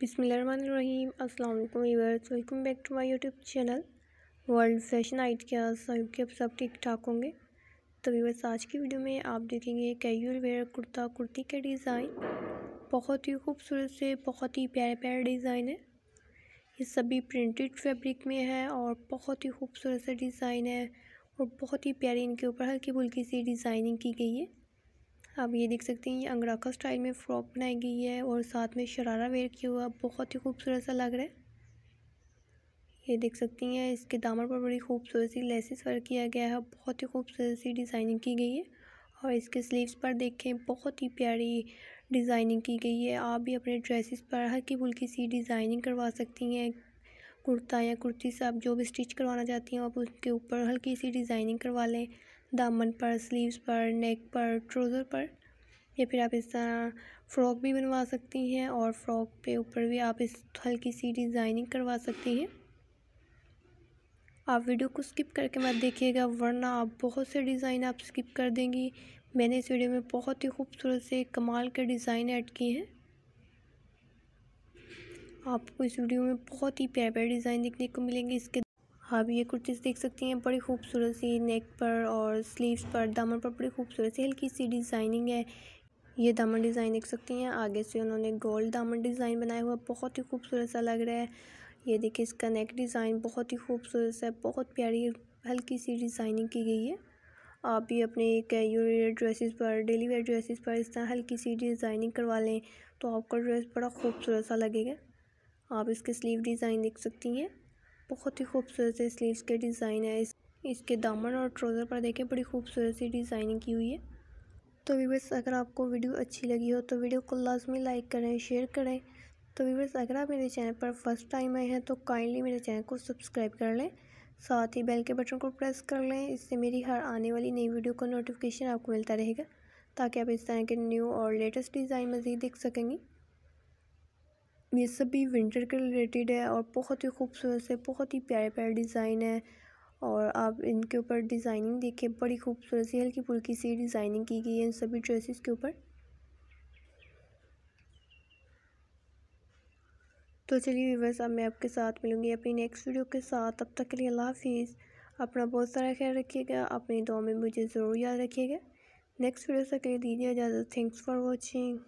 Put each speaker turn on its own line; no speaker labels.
बिसमीम अल्लाम welcome back to my YouTube channel world fashion आइट के सहयोग के आप सब ठीक ठाक होंगे तो वीवर्स आज की वीडियो में आप देखेंगे कैजुअल वेयर कुर्ता कुर्ती का डिज़ाइन बहुत ही खूबसूरत से बहुत ही प्यारे प्यारे डिज़ाइन है ये सभी प्रिंटेड फैब्रिक में है और बहुत ही खूबसूरत सा डिज़ाइन है और बहुत ही प्यारी इनके ऊपर हल्की फुल्की सी डिज़ाइनिंग की गई है आप ये देख सकते हैं ये अंगड़ाखा स्टाइल में फ्रॉक बनाई गई है और साथ में शरारा वेयर किया हुआ बहुत ही खूबसूरत सा लग रहा है ये देख सकती हैं इसके दामन पर बड़ी खूबसूरत सी लेसिस वर्क किया गया है बहुत ही खूबसूरत सी डिज़ाइनिंग की गई है और इसके स्लीव्स पर देखें बहुत ही प्यारी डिज़ाइनिंग की गई है आप भी अपने ड्रेसिस पर हल्की फुल्की सी डिज़ाइनिंग करवा सकती हैं कुर्ता या कुर्ती से आप जो भी स्टिच करवाना चाहती हैं आप उसके ऊपर हल्की सी डिज़ाइनिंग करवा लें दामन पर स्लीव्स पर नेक पर ट्रोज़र पर या फिर आप इस तरह फ़्रॉक भी बनवा सकती हैं और फ़्रॉक पे ऊपर भी आप इस हल्की सी डिज़ाइनिंग करवा सकती हैं आप वीडियो को स्किप करके मत देखिएगा वरना आप बहुत से डिज़ाइन आप स्किप कर देंगी मैंने इस वीडियो में बहुत ही खूबसूरत से कमाल के डिज़ाइन ऐड किए हैं आपको इस वीडियो में बहुत ही प्यारे प्यारे डिज़ाइन देखने को मिलेंगे इसके आप हाँ, ये कुर्तीज़ देख सकती हैं बड़ी खूबसूरत सी नेक पर और स्लीव्स पर दामन पर बड़ी खूबसूरत सी हल्की सी डिज़ाइनिंग है ये दामन डिज़ाइन देख सकती हैं आगे से उन्होंने गोल्ड दामन डिज़ाइन बनाया हुआ बहुत ही खूबसूरत सा लग रहा है ये देखिए इसका नेक डिज़ाइन बहुत ही खूबसूरत सा बहुत प्यारी हल्की सी डिज़ाइनिंग की गई है आप भी अपने कैजुअल ड्रेसेस पर डेली वेयर ड्रेसेस पर इस तरह हल्की सी डिज़ाइनिंग करवा लें तो आपका ड्रेस बड़ा खूबसूरत सा लगेगा आप इसके स्लीव डिज़ाइन देख सकती हैं बहुत ही खूबसूरत से स्लीव्स के डिज़ाइन है इस इसके दामन और ट्रोज़र पर देखें बड़ी खूबसूरत सी डिज़ाइनिंग की हुई है तो वीवर्स अगर आपको वीडियो अच्छी लगी हो तो वीडियो को लाजमी लाइक करें शेयर करें तो वीवर्स अगर आप मेरे चैनल पर फर्स्ट टाइम आए हैं तो काइंडली मेरे चैनल को सब्सक्राइब कर लें साथ ही बेल के बटन को प्रेस कर लें इससे मेरी हर आने वाली नई वीडियो का नोटिफिकेशन आपको मिलता रहेगा ताकि आप इस तरह के न्यू और लेटेस्ट डिज़ाइन मज़ीद देख सकेंगी ये सभी विंटर के रिलेटेड है और बहुत ही खूबसूरत से बहुत ही प्यारे प्यारे डिज़ाइन है और आप इनके ऊपर डिज़ाइनिंग देखें बड़ी खूबसूरत सी हल्की फुल्की सी डिज़ाइनिंग की गई है इन सभी ड्रेसेस के ऊपर तो चलिए वीवर्स अब मैं आपके साथ मिलूँगी अपनी नेक्स्ट वीडियो के साथ तब तक के लिए अल्लाह हाफिज़ अपना बहुत सारा ख्याल रखिएगा अपनी दुआ में मुझे ज़रूर याद रखिएगा नेक्स्ट वीडियो तक के लिए दीजिए इजाज़त थैंक्स फॉर वॉचिंग